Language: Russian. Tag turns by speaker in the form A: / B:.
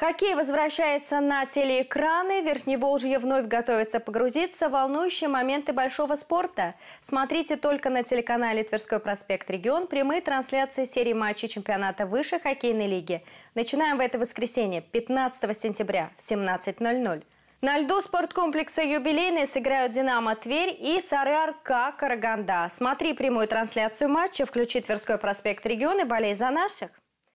A: Хоккей возвращается на телеэкраны. Верхневолжье вновь готовится погрузиться в волнующие моменты большого спорта. Смотрите только на телеканале «Тверской проспект Регион» прямые трансляции серии матчей чемпионата высшей хоккейной лиги. Начинаем в это воскресенье, 15 сентября в 17.00. На льду спорткомплекса «Юбилейный» сыграют «Динамо Тверь» и «СарыАрка» Караганда. Смотри прямую трансляцию матча, включи Тверской проспект Регион и болей за наших.